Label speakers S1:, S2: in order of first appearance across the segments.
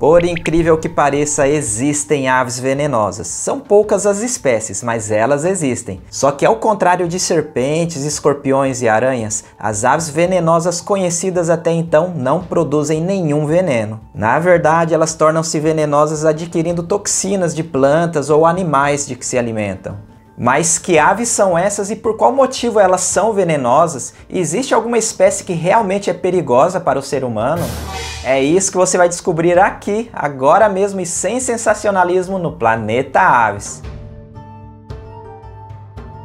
S1: Por incrível que pareça, existem aves venenosas. São poucas as espécies, mas elas existem. Só que ao contrário de serpentes, escorpiões e aranhas, as aves venenosas conhecidas até então não produzem nenhum veneno. Na verdade, elas tornam-se venenosas adquirindo toxinas de plantas ou animais de que se alimentam. Mas que aves são essas e por qual motivo elas são venenosas? Existe alguma espécie que realmente é perigosa para o ser humano? É isso que você vai descobrir aqui, agora mesmo e sem sensacionalismo no Planeta Aves.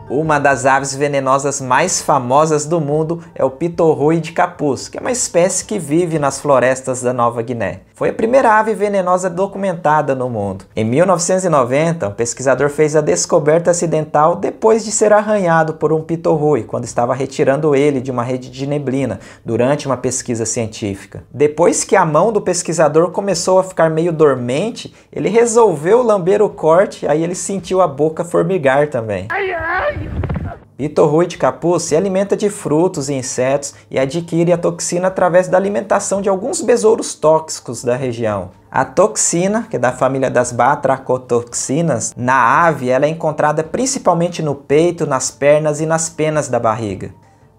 S1: Uma das aves venenosas mais famosas do mundo é o pitorrui de capuz, que é uma espécie que vive nas florestas da Nova Guiné. Foi a primeira ave venenosa documentada no mundo. Em 1990, um pesquisador fez a descoberta acidental depois de ser arranhado por um pitorrui quando estava retirando ele de uma rede de neblina durante uma pesquisa científica. Depois que a mão do pesquisador começou a ficar meio dormente, ele resolveu lamber o corte, aí ele sentiu a boca formigar também. Ai, ai. Pitorrui de Capu se alimenta de frutos e insetos e adquire a toxina através da alimentação de alguns besouros tóxicos da região. A toxina, que é da família das batracotoxinas, na ave ela é encontrada principalmente no peito, nas pernas e nas penas da barriga.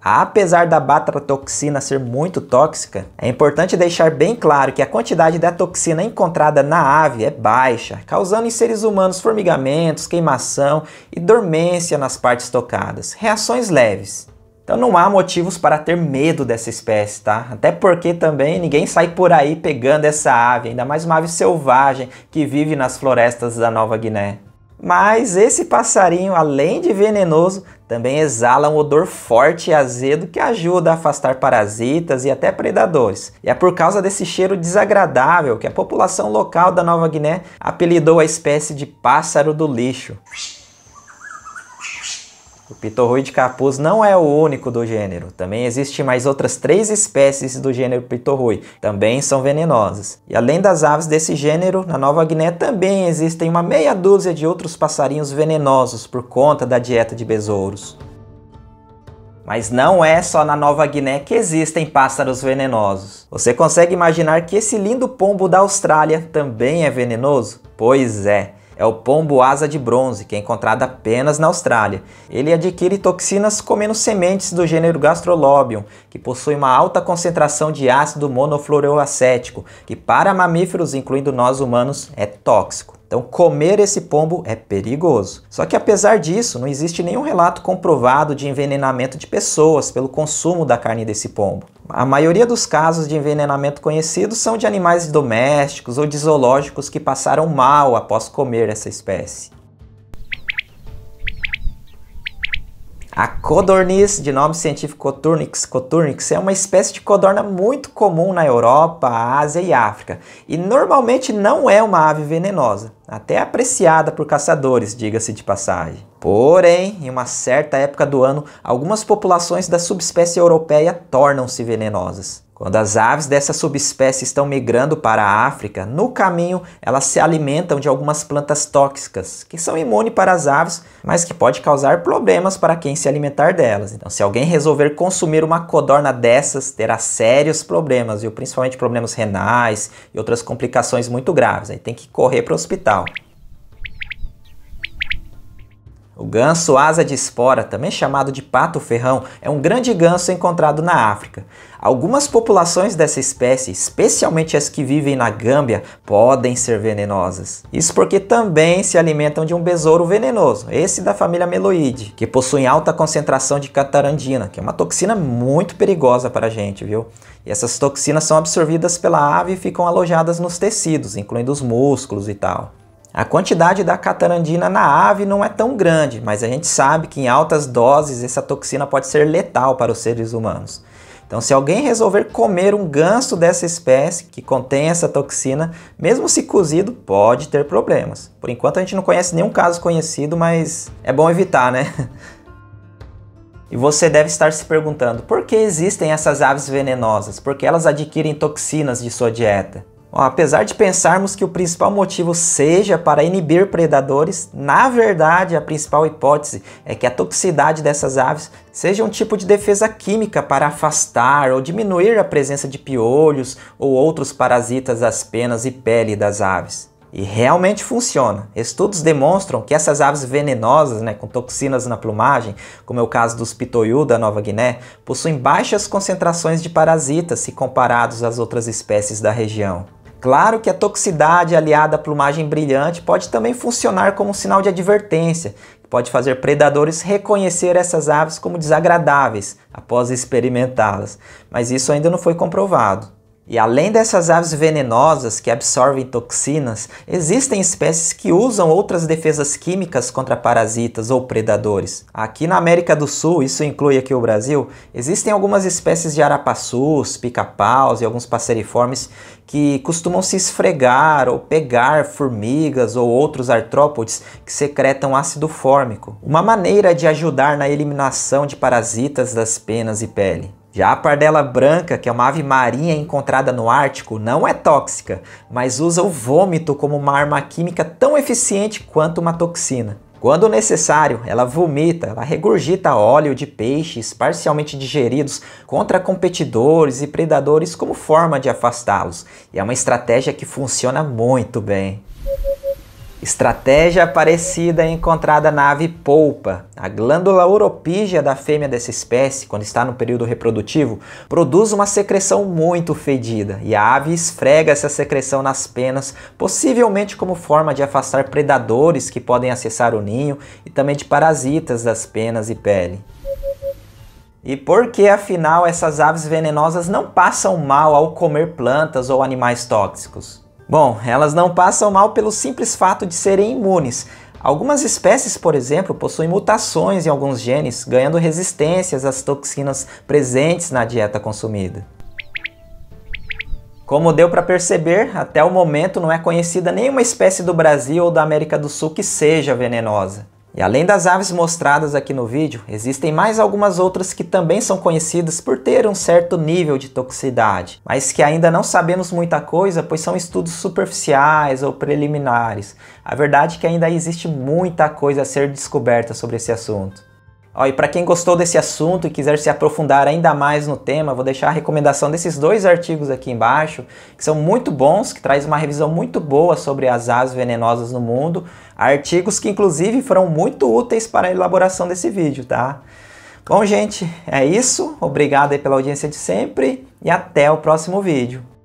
S1: Apesar da batratoxina ser muito tóxica, é importante deixar bem claro que a quantidade da toxina encontrada na ave é baixa, causando em seres humanos formigamentos, queimação e dormência nas partes tocadas, reações leves. Então não há motivos para ter medo dessa espécie, tá? Até porque também ninguém sai por aí pegando essa ave, ainda mais uma ave selvagem que vive nas florestas da Nova Guiné. Mas esse passarinho, além de venenoso, também exala um odor forte e azedo que ajuda a afastar parasitas e até predadores. E é por causa desse cheiro desagradável que a população local da Nova Guiné apelidou a espécie de pássaro do lixo. O pitorrui de capuz não é o único do gênero. Também existem mais outras três espécies do gênero pitorrui, também são venenosas. E além das aves desse gênero, na Nova Guiné também existem uma meia dúzia de outros passarinhos venenosos por conta da dieta de besouros. Mas não é só na Nova Guiné que existem pássaros venenosos. Você consegue imaginar que esse lindo pombo da Austrália também é venenoso? Pois é é o pombo asa de bronze, que é encontrado apenas na Austrália. Ele adquire toxinas comendo sementes do gênero Gastrolobium, que possui uma alta concentração de ácido monofluoroacético, que para mamíferos, incluindo nós humanos, é tóxico. Então, comer esse pombo é perigoso. Só que, apesar disso, não existe nenhum relato comprovado de envenenamento de pessoas pelo consumo da carne desse pombo. A maioria dos casos de envenenamento conhecidos são de animais domésticos ou de zoológicos que passaram mal após comer essa espécie. A codorniz, de nome científico Coturnix coturnix, é uma espécie de codorna muito comum na Europa, Ásia e África, e normalmente não é uma ave venenosa, até apreciada por caçadores, diga-se de passagem. Porém, em uma certa época do ano, algumas populações da subespécie europeia tornam-se venenosas. Quando as aves dessa subespécie estão migrando para a África, no caminho elas se alimentam de algumas plantas tóxicas, que são imunes para as aves, mas que pode causar problemas para quem se alimentar delas. Então, se alguém resolver consumir uma codorna dessas, terá sérios problemas, viu? principalmente problemas renais e outras complicações muito graves. Aí tem que correr para o hospital. O ganso asa de espora, também chamado de pato ferrão, é um grande ganso encontrado na África. Algumas populações dessa espécie, especialmente as que vivem na Gâmbia, podem ser venenosas. Isso porque também se alimentam de um besouro venenoso, esse da família Meloide, que possui alta concentração de catarandina, que é uma toxina muito perigosa para a gente, viu? E essas toxinas são absorvidas pela ave e ficam alojadas nos tecidos, incluindo os músculos e tal. A quantidade da catarandina na ave não é tão grande, mas a gente sabe que em altas doses essa toxina pode ser letal para os seres humanos. Então, se alguém resolver comer um ganso dessa espécie que contém essa toxina, mesmo se cozido, pode ter problemas. Por enquanto, a gente não conhece nenhum caso conhecido, mas é bom evitar, né? E você deve estar se perguntando por que existem essas aves venenosas? Por que elas adquirem toxinas de sua dieta? Apesar de pensarmos que o principal motivo seja para inibir predadores, na verdade a principal hipótese é que a toxicidade dessas aves seja um tipo de defesa química para afastar ou diminuir a presença de piolhos ou outros parasitas das penas e pele das aves. E realmente funciona. Estudos demonstram que essas aves venenosas, né, com toxinas na plumagem, como é o caso dos pitoyu da Nova Guiné, possuem baixas concentrações de parasitas se comparados às outras espécies da região. Claro que a toxicidade aliada à plumagem brilhante pode também funcionar como um sinal de advertência, que pode fazer predadores reconhecer essas aves como desagradáveis após experimentá-las, mas isso ainda não foi comprovado. E além dessas aves venenosas que absorvem toxinas, existem espécies que usam outras defesas químicas contra parasitas ou predadores. Aqui na América do Sul, isso inclui aqui o Brasil, existem algumas espécies de arapaçus, pica-paus e alguns passeriformes que costumam se esfregar ou pegar formigas ou outros artrópodes que secretam ácido fórmico. Uma maneira de ajudar na eliminação de parasitas das penas e pele. Já a pardela branca, que é uma ave marinha encontrada no Ártico, não é tóxica, mas usa o vômito como uma arma química tão eficiente quanto uma toxina. Quando necessário, ela vomita, ela regurgita óleo de peixes parcialmente digeridos contra competidores e predadores como forma de afastá-los. E é uma estratégia que funciona muito bem. Estratégia parecida é encontrada na ave polpa. A glândula oropígea da fêmea dessa espécie, quando está no período reprodutivo, produz uma secreção muito fedida e a ave esfrega essa secreção nas penas, possivelmente como forma de afastar predadores que podem acessar o ninho e também de parasitas das penas e pele. E por que afinal essas aves venenosas não passam mal ao comer plantas ou animais tóxicos? Bom, elas não passam mal pelo simples fato de serem imunes. Algumas espécies, por exemplo, possuem mutações em alguns genes, ganhando resistências às toxinas presentes na dieta consumida. Como deu para perceber, até o momento não é conhecida nenhuma espécie do Brasil ou da América do Sul que seja venenosa. E além das aves mostradas aqui no vídeo, existem mais algumas outras que também são conhecidas por ter um certo nível de toxicidade, mas que ainda não sabemos muita coisa, pois são estudos superficiais ou preliminares. A verdade é que ainda existe muita coisa a ser descoberta sobre esse assunto. Ó, e para quem gostou desse assunto e quiser se aprofundar ainda mais no tema, vou deixar a recomendação desses dois artigos aqui embaixo, que são muito bons, que traz uma revisão muito boa sobre as asas venenosas no mundo, artigos que inclusive foram muito úteis para a elaboração desse vídeo, tá? Bom, gente, é isso. Obrigado pela audiência de sempre e até o próximo vídeo.